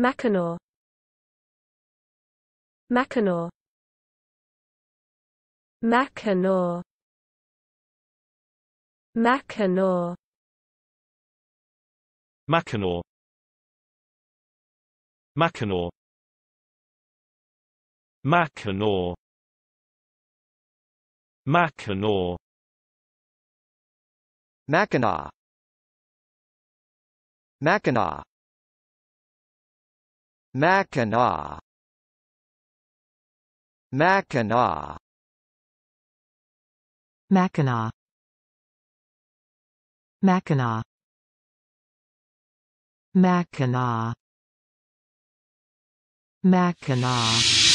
Mackinaw Mackinaw Mackinaw Mackinaw Mackinaw Mackinaw Mackinaw Mackinaw Mackinaw Mackinaw Mackinac Mackinac Mackinac Mackinac Mackinac Mackinac